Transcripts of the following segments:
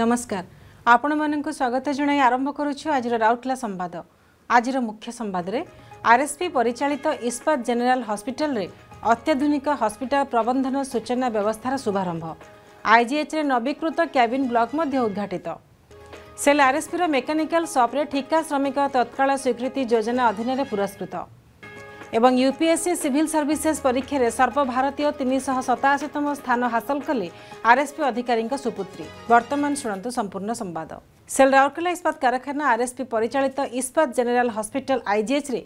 ନମସ୍କାର ଆପଣମାନଙ୍କୁ ସ୍ୱାଗତ ଜଣାଇ ଆରମ୍ଭ କରୁଛୁ ଆଜିର ରାଉରକେଲା ସମ୍ବାଦ ଆଜିର ମୁଖ୍ୟ ସମ୍ବାଦରେ ଆର୍ଏସ୍ପି ପରିଚାଳିତ ଇସ୍ପାତ ଜେନେରାଲ ହସ୍ପିଟାଲରେ ଅତ୍ୟାଧୁନିକ ହସ୍ପିଟାଲ ପ୍ରବନ୍ଧନ ସୂଚନା ବ୍ୟବସ୍ଥାର ଶୁଭାରମ୍ଭ ଆଇଜିଏଚ୍ରେ ନବୀକୃତ କ୍ୟାବିନ୍ ବ୍ଲକ୍ ମଧ୍ୟ ଉଦ୍ଘାଟିତ ସେଲ୍ ଆର୍ଏସ୍ପିର ମେକାନିକାଲ୍ ସପ୍ରେ ଠିକା ଶ୍ରମିକ ତତ୍କାଳ ସ୍ୱୀକୃତି ଯୋଜନା ଅଧୀନରେ ପୁରସ୍କୃତ ଏବଂ ୟୁପିଏସ୍ସି ସିଭିଲ୍ ସର୍ଭିସେସ୍ ପରୀକ୍ଷାରେ ସର୍ବଭାରତୀୟ ତିନିଶହ ସତାଅଶୀତମ ସ୍ଥାନ ହାସଲ କଲେ ଆର୍ଏସ୍ପି ଅଧିକାରୀଙ୍କ ସୁପୁତ୍ରୀ ବର୍ତ୍ତମାନ ଶୁଣନ୍ତୁ ସମ୍ପୂର୍ଣ୍ଣ ସମ୍ବାଦ ସେଲ୍ ରାଉରକେଲା ଇସ୍ପାତ କାରଖାନା ଆର୍ଏସ୍ପି ପରିଚାଳିତ ଇସ୍ପାତ ଜେନେରାଲ ହସ୍ପିଟାଲ ଆଇଜିଏଚ୍ରେ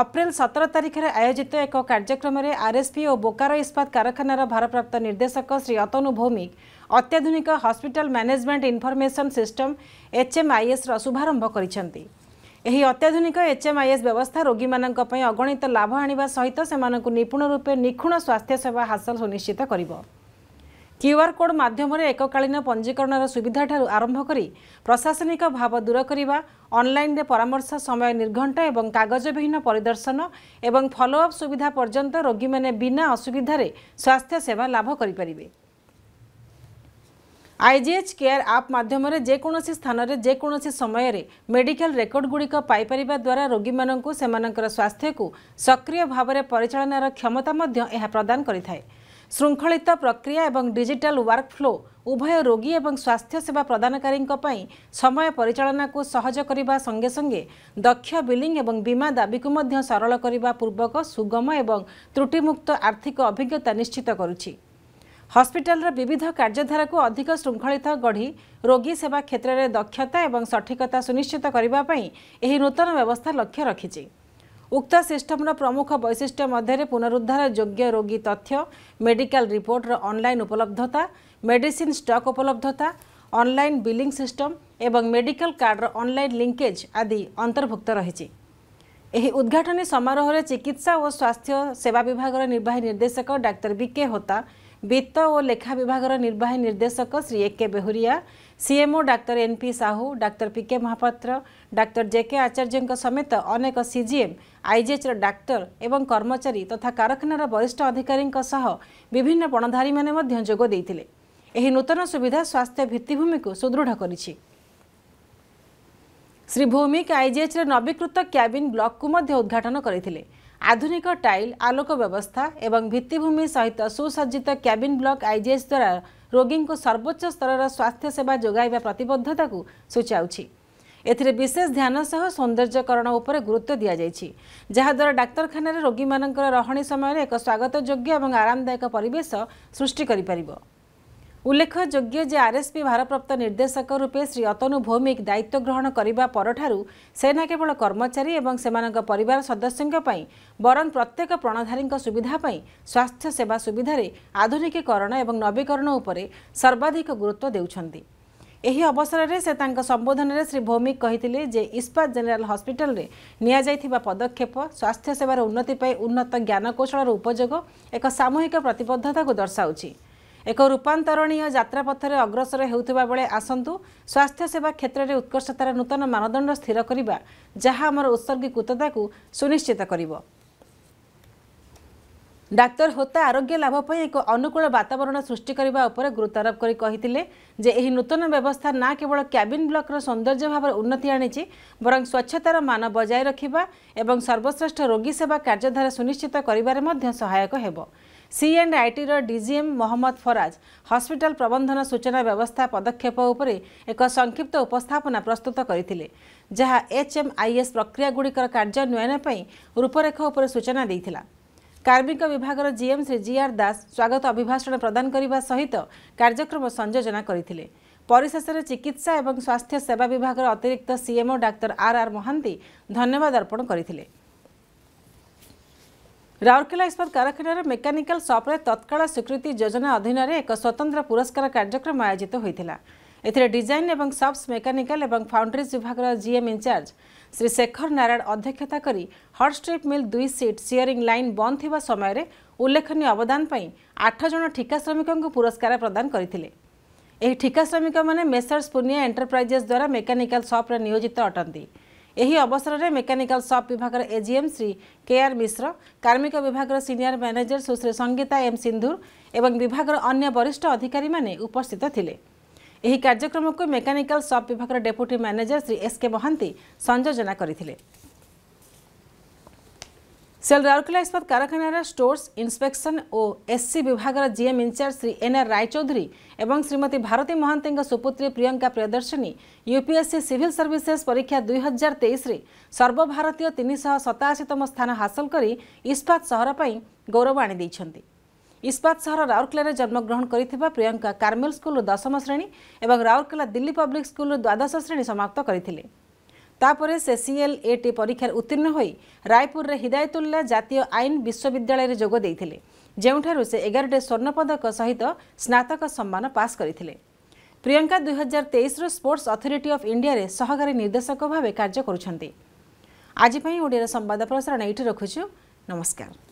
ଅପ୍ରେଲ ସତର ତାରିଖରେ ଆୟୋଜିତ ଏକ କାର୍ଯ୍ୟକ୍ରମରେ ଆର୍ଏସ୍ପି ଓ ବୋକାରୋ ଇସ୍ପାତ କାରଖାନାର ଭାରପ୍ରାପ୍ତ ନିର୍ଦ୍ଦେଶକ ଶ୍ରୀ ଅତନୁ ଭୌମିକ ଅତ୍ୟାଧୁନିକ ହସ୍ପିଟାଲ ମ୍ୟାନେଜମେଣ୍ଟ ଇନ୍ଫର୍ମେସନ୍ ସିଷ୍ଟମ ଏଚ୍ଏମ୍ଆଇଏସ୍ର ଶୁଭାରମ୍ଭ କରିଛନ୍ତି ଏହି ଅତ୍ୟାଧୁନିକ ଏଚ୍ଏମ୍ଆଇଏସ୍ ବ୍ୟବସ୍ଥା ରୋଗୀମାନଙ୍କ ପାଇଁ ଅଗଣିତ ଲାଭ ଆଣିବା ସହିତ ସେମାନଙ୍କୁ ନିପୁଣ ରୂପେ ନିଖୁଣ ସ୍ୱାସ୍ଥ୍ୟସେବା ହାସଲ ସୁନିଶ୍ଚିତ କରିବ କ୍ୟୁ ଆର୍ କୋଡ୍ ମାଧ୍ୟମରେ ଏକକାଳୀନ ପଞ୍ଜୀକରଣର ସୁବିଧାଠାରୁ ଆରମ୍ଭ କରି ପ୍ରଶାସନିକ ଭାବ ଦୂର କରିବା ଅନ୍ଲାଇନ୍ରେ ପରାମର୍ଶ ସମୟ ନିର୍ଘଣ୍ଟ ଏବଂ କାଗଜ ବିହୀନ ପରିଦର୍ଶନ ଏବଂ ଫଲୋଅପ୍ ସୁବିଧା ପର୍ଯ୍ୟନ୍ତ ରୋଗୀମାନେ ବିନା ଅସୁବିଧାରେ ସ୍ୱାସ୍ଥ୍ୟସେବା ଲାଭ କରିପାରିବେ ଆଇଜିଏଚ୍ କେୟାର ଆପ୍ ମାଧ୍ୟମରେ ଯେକୌଣସି ସ୍ଥାନରେ ଯେକୌଣସି ସମୟରେ ମେଡିକାଲ ରେକର୍ଡ଼ଗୁଡ଼ିକ ପାଇପାରିବା ଦ୍ୱାରା ରୋଗୀମାନଙ୍କୁ ସେମାନଙ୍କର ସ୍ୱାସ୍ଥ୍ୟକୁ ସକ୍ରିୟ ଭାବରେ ପରିଚାଳନାର କ୍ଷମତା ମଧ୍ୟ ଏହା ପ୍ରଦାନ କରିଥାଏ ଶୃଙ୍ଖଳିତ ପ୍ରକ୍ରିୟା ଏବଂ ଡିଜିଟାଲ ୱାର୍କ ଫ୍ଲୋ ଉଭୟ ରୋଗୀ ଏବଂ ସ୍ୱାସ୍ଥ୍ୟ ସେବା ପ୍ରଦାନକାରୀଙ୍କ ପାଇଁ ସମୟ ପରିଚାଳନାକୁ ସହଜ କରିବା ସଙ୍ଗେ ସଙ୍ଗେ ଦକ୍ଷ ବିଲିଂ ଏବଂ ବୀମା ଦାବିକୁ ମଧ୍ୟ ସରଳ କରିବା ପୂର୍ବକ ସୁଗମ ଏବଂ ତ୍ରୁଟିମୁକ୍ତ ଆର୍ଥିକ ଅଭିଜ୍ଞତା ନିଶ୍ଚିତ କରୁଛି ହସ୍ପିଟାଲର ବିବିଧ କାର୍ଯ୍ୟଧାରାକୁ ଅଧିକ ଶୃଙ୍ଖଳିତ ଗଢ଼ି ରୋଗୀ ସେବା କ୍ଷେତ୍ରରେ ଦକ୍ଷତା ଏବଂ ସଠିକତା ସୁନିଶ୍ଚିତ କରିବା ପାଇଁ ଏହି ନୂତନ ବ୍ୟବସ୍ଥା ଲକ୍ଷ୍ୟ ରଖିଛି ଉକ୍ତ ସିଷ୍ଟମର ପ୍ରମୁଖ ବୈଶିଷ୍ଟ୍ୟ ମଧ୍ୟରେ ପୁନରୁଦ୍ଧାର ଯୋଗ୍ୟ ରୋଗୀ ତଥ୍ୟ ମେଡିକାଲ ରିପୋର୍ଟର ଅନ୍ଲାଇନ୍ ଉପଲବ୍ଧତା ମେଡିସିନ୍ ଷ୍ଟକ୍ ଉପଲବ୍ଧତା ଅନ୍ଲାଇନ୍ ବିଲିଂ ସିଷ୍ଟମ୍ ଏବଂ ମେଡିକାଲ କାର୍ଡ଼ର ଅନ୍ଲାଇନ୍ ଲିଙ୍କେଜ୍ ଆଦି ଅନ୍ତର୍ଭୁକ୍ତ ରହିଛି ଏହି ଉଦ୍ଘାଟନୀ ସମାରୋହରେ ଚିକିତ୍ସା ଓ ସ୍ୱାସ୍ଥ୍ୟ ସେବା ବିଭାଗର ନିର୍ବାହୀ ନିର୍ଦ୍ଦେଶକ ଡାକ୍ତର ବିକେ ହୋତା ବିତ୍ତ ଓ ଲେଖା ବିଭାଗର ନିର୍ବାହୀ ନିର୍ଦ୍ଦେଶକ Shri A K Behuria CMO doctor N P Sahu doctor PK Mahapatra doctor J K ଆଚାର୍ଯ୍ୟଙ୍କ ସମେତ ଅନେକ ସିଜିଏମ୍ ଆଇଜିଏଚ୍ର ଡାକ୍ତର ଏବଂ କର୍ମଚାରୀ ତଥା କାରଖାନାର ବରିଷ୍ଠ ଅଧିକାରୀଙ୍କ ସହ ବିଭିନ୍ନ ପଣଧାରୀମାନେ ମଧ୍ୟ ଯୋଗ ଦେଇଥିଲେ ଏହି ନୂତନ ସୁବିଧା ସ୍ୱାସ୍ଥ୍ୟ ଭିତ୍ତିଭୂମିକୁ ସୁଦୃଢ଼ କରିଛି ଶ୍ରୀ ଭୌମିକ ଆଇଜିଏଚ୍ର ନବୀକୃତ କ୍ୟାବିନ୍ ବ୍ଲକ୍କୁ ମଧ୍ୟ ଉଦ୍ଘାଟନ କରିଥିଲେ আধুনিক টাইল আলোক ব্যবস্থা এবং ভিত্তিভূমি সহিত সুসজ্জিত ক্যাবিন ব্লক আইজিএস দ্বারা ରୋଗୀଙ୍କୁ ସର୍ବୋଚ୍ଚ ସ୍ତରର ସ୍ୱାସ୍ଥ୍ୟ ସେବା ଯୋଗାଇବା ପ୍ରତିବଦ୍ଧତାକୁ ସୂଚାଉଛି ଏଥିରେ ବିଶେଷ ଧ୍ୟାନ ସହ ସୌନ୍ଦର୍ଯ୍ୟକରଣ ଉପରେ ଗୁରୁତ୍ୱ ଦିଆଯାଇଛି ଯାହାଦ୍ୱାରା ଡାକ୍ତରଖାନାରେ ରୋଗୀମାନଙ୍କର ରହଣି ସମୟରେ ଏକ ସ୍ୱାଗତଯୋଗ୍ୟ ଏବଂ ଆରାମଦାୟକ ପରିବେଶ ସୃଷ୍ଟି କରିପାରିବ ଉଲ୍ଲେଖଯୋଗ୍ୟ ଯେ ଆର୍ଏସ୍ପି ଭାରପ୍ରାପ୍ତ ନିର୍ଦ୍ଦେଶକ ରୂପେ ଶ୍ରୀ ଅତନୁ ଭୌମିକ ଦାୟିତ୍ୱ ଗ୍ରହଣ କରିବା ପରଠାରୁ ସେନା କେବଳ କର୍ମଚାରୀ ଏବଂ ସେମାନଙ୍କ ପରିବାର ସଦସ୍ୟଙ୍କ ପାଇଁ ବରଂ ପ୍ରତ୍ୟେକ ପ୍ରଣଧାରୀଙ୍କ ସୁବିଧା ପାଇଁ ସ୍ୱାସ୍ଥ୍ୟ ସେବା ସୁବିଧାରେ ଆଧୁନିକୀକରଣ ଏବଂ ନବୀକରଣ ଉପରେ ସର୍ବାଧିକ ଗୁରୁତ୍ୱ ଦେଉଛନ୍ତି ଏହି ଅବସରରେ ସେ ତାଙ୍କ ସମ୍ବୋଧନରେ ଶ୍ରୀ ଭୌମିକ କହିଥିଲେ ଯେ ଇସ୍ପାତ ଜେନେରାଲ ହସ୍ପିଟାଲରେ ନିଆଯାଇଥିବା ପଦକ୍ଷେପ ସ୍ୱାସ୍ଥ୍ୟସେବାର ଉନ୍ନତି ପାଇଁ ଉନ୍ନତ ଜ୍ଞାନକୌଶଳର ଉପଯୋଗ ଏକ ସାମୂହିକ ପ୍ରତିବଦ୍ଧତାକୁ ଦର୍ଶାଉଛି ଏକ ରୂପାନ୍ତରଣୀୟ ଯାତ୍ରା ପଥରେ ଅଗ୍ରସର ହେଉଥିବା ବେଳେ ଆସନ୍ତୁ ସ୍ୱାସ୍ଥ୍ୟ ସେବା କ୍ଷେତ୍ରରେ ଉତ୍କର୍ଷତାର ନୂତନ ମାନଦଣ୍ଡ ସ୍ଥିର କରିବା ଯାହା ଆମର ଉତ୍ସର୍ଗୀକୃତତାକୁ ସୁନିଶ୍ଚିତ କରିବ ଡାକ୍ତର ହୋତା ଆରୋଗ୍ୟ ଲାଭ ପାଇଁ ଏକ ଅନୁକୂଳ ବାତାବରଣ ସୃଷ୍ଟି କରିବା ଉପରେ ଗୁରୁତ୍ୱାରୋପ କରି କହିଥିଲେ ଯେ ଏହି ନୂତନ ବ୍ୟବସ୍ଥା ନା କେବଳ କ୍ୟାବିନ୍ ବ୍ଲକର ସୌନ୍ଦର୍ଯ୍ୟ ଭାବରେ ଉନ୍ନତି ଆଣିଛି ବରଂ ସ୍ୱଚ୍ଛତାର ମାନ ବଜାୟ ରଖିବା ଏବଂ ସର୍ବଶ୍ରେଷ୍ଠ ରୋଗୀ ସେବା କାର୍ଯ୍ୟଧାରା ସୁନିଶ୍ଚିତ କରିବାରେ ମଧ୍ୟ ସହାୟକ ହେବ ସିଏନ୍ଆଇଟିର ଡିଜିଏମ୍ ମହମ୍ମଦ ଫରାଜ ହସ୍ପିଟାଲ ପ୍ରବନ୍ଧନ ସୂଚନା ବ୍ୟବସ୍ଥା ପଦକ୍ଷେପ ଉପରେ ଏକ ସଂକ୍ଷିପ୍ତ ଉପସ୍ଥାପନା ପ୍ରସ୍ତୁତ କରିଥିଲେ ଯାହା ଏଚ୍ଏମ୍ଆଇଏସ୍ ପ୍ରକ୍ରିୟାଗୁଡ଼ିକର କାର୍ଯ୍ୟାନ୍ୱୟନ ପାଇଁ ରୂପରେଖ ଉପରେ ସୂଚନା ଦେଇଥିଲା କାର୍ମିକ ବିଭାଗର ଜିଏମ୍ ଶ୍ରୀ ଜିଆର୍ ଦାସ ସ୍ୱାଗତ ଅଭିଭାଷଣ ପ୍ରଦାନ କରିବା ସହିତ କାର୍ଯ୍ୟକ୍ରମ ସଂଯୋଜନା କରିଥିଲେ ପରିଶେଷରେ ଚିକିତ୍ସା ଏବଂ ସ୍ୱାସ୍ଥ୍ୟ ସେବା ବିଭାଗର ଅତିରିକ୍ତ ସିଏମ୍ଓ ଡାକ୍ତର ଆର୍ ଆର୍ ମହାନ୍ତି ଧନ୍ୟବାଦ ଅର୍ପଣ କରିଥିଲେ ରାଉରକେଲା ଇସ୍ପାତ କାରଖାନାରେ ମେକାନିକାଲ ସପ୍ରେ ତତ୍କାଳ ସ୍ୱୀକୃତି ଯୋଜନା ଅଧୀନରେ ଏକ ସ୍ୱତନ୍ତ୍ର ପୁରସ୍କାର କାର୍ଯ୍ୟକ୍ରମ ଆୟୋଜିତ ହୋଇଥିଲା ଏଥିରେ ଡିଜାଇନ୍ ଏବଂ ସପ୍ସ ମେକାନିକାଲ ଏବଂ ଫାଉଣ୍ଡ୍ରିଜ୍ ବିଭାଗର ଜିଏମ୍ ଇନ୍ଚାର୍ଜ ଶ୍ରୀ ଶେଖର ନାରାୟଣ ଅଧ୍ୟକ୍ଷତା କରି ହଟ୍ଷ୍ଟ୍ରିପ୍ ମିଲ୍ ଦୁଇ ସିଟ୍ ସିୟରିଂ ଲାଇନ୍ ବନ୍ଦ ଥିବା ସମୟରେ ଉଲ୍ଲେଖନୀୟ ଅବଦାନ ପାଇଁ ଆଠ ଜଣ ଠିକା ଶ୍ରମିକଙ୍କୁ ପୁରସ୍କାର ପ୍ରଦାନ କରିଥିଲେ ଏହି ଠିକା ଶ୍ରମିକମାନେ ମେସର୍ସ ପୁନିଆ ଏଣ୍ଟରପ୍ରାଇଜେସ୍ ଦ୍ୱାରା ମେକାନିକାଲ ସପ୍ରେ ନିୟୋଜିତ ଅଟନ୍ତି ଏହି ଅବସରରେ ମେକାନିକାଲ ସପ୍ ବିଭାଗର ଏଜିଏମ୍ ଶ୍ରୀ କେଆର୍ ମିଶ୍ର କାର୍ମିକ ବିଭାଗର senior manager Sushri Sangeeta M ସିନ୍ଧୁର ଏବଂ ବିଭାଗର ଅନ୍ୟ ବରିଷ୍ଠ ଅଧିକାରୀମାନେ ଉପସ୍ଥିତ ଥିଲେ ଏହି କାର୍ଯ୍ୟକ୍ରମକୁ ମେକାନିକାଲ ସପ୍ ବିଭାଗର deputy manager Shri SK Mohanty ସଂଯୋଜନା କରିଥିଲେ ସେଲ୍ ରାଉରକେଲା ଇସ୍ପାତ କାରଖାନାର ଷ୍ଟୋର୍ସ ଇନ୍ସପେକ୍ସନ ଓ ଏସ୍ସି ବିଭାଗର GM in-charge Shri NR Roychowdhury ଏବଂ ଶ୍ରୀମତୀ ଭାରତୀ ମହାନ୍ତିଙ୍କ ସୁପୁତ୍ରୀ Priyanka Priyadarshini UPSC civil services ପରୀକ୍ଷା ଦୁଇ ହଜାର ତେଇଶରେ ସର୍ବଭାରତୀୟ ତିନିଶହ ସତାଅଶୀତମ ସ୍ଥାନ ହାସଲ କରି ଇସ୍ପାତ ସହର ପାଇଁ ଗୌରବ ଆଣିଦେଇଛନ୍ତି ଇସ୍ପାତ ସହର ରାଉରକେଲାରେ ଜନ୍ମଗ୍ରହଣ କରିଥିବା ପ୍ରିୟଙ୍କା କାର୍ମେଲ ସ୍କୁଲରୁ ଦଶମ ଶ୍ରେଣୀ ଏବଂ ରାଉରକେଲା ଦିଲ୍ଲୀ ପବ୍ଲିକ୍ ସ୍କୁଲରୁ ଦ୍ୱାଦଶ ଶ୍ରେଣୀ ସମାପ୍ତ କରିଥିଲେ ତାପରେ ସେ ସିଏଲ୍ ଏ ଟି ପରୀକ୍ଷାରେ ଉତ୍ତୀର୍ଣ୍ଣ ହୋଇ ରାୟପୁରରେ ହିଦାୟତୁଲ୍ଲା ଜାତୀୟ ଆଇନ ବିଶ୍ୱବିଦ୍ୟାଳୟରେ ଯୋଗ ଦେଇଥିଲେ ଯେଉଁଠାରୁ ସେ ଏଗାରଟି ସ୍ୱର୍ଣ୍ଣପଦକ ସହିତ ସ୍ନାତକ ସମ୍ମାନ ପାସ୍ କରିଥିଲେ ପ୍ରିୟଙ୍କା ଦୁଇହଜାର ତେଇଶରୁ ସ୍ପୋର୍ଟସ୍ ଅଥରିଟି ଅଫ୍ ଇଣ୍ଡିଆରେ ସହକାରୀ ନିର୍ଦ୍ଦେଶକ ଭାବେ କାର୍ଯ୍ୟ କରୁଛନ୍ତି ଆଜି ପାଇଁ ଓଡ଼ିଆର ସମ୍ବାଦ ପ୍ରସାରଣ ଏଇଠି ରଖୁଛୁ ନମସ୍କାର